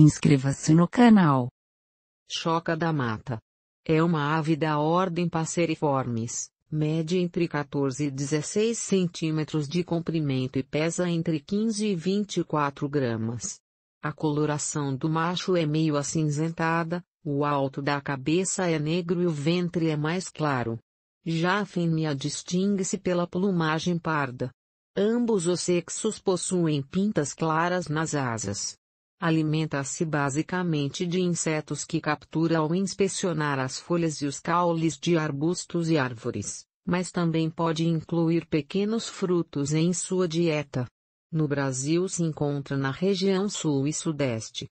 Inscreva-se no canal. Choca da mata. É uma ave da ordem Passeriformes, mede entre 14 e 16 centímetros de comprimento e pesa entre 15 e 24 gramas. A coloração do macho é meio acinzentada, o alto da cabeça é negro e o ventre é mais claro. Já a fêmea distingue-se pela plumagem parda. Ambos os sexos possuem pintas claras nas asas. Alimenta-se basicamente de insetos que captura ao inspecionar as folhas e os caules de arbustos e árvores, mas também pode incluir pequenos frutos em sua dieta. No Brasil se encontra na região sul e sudeste.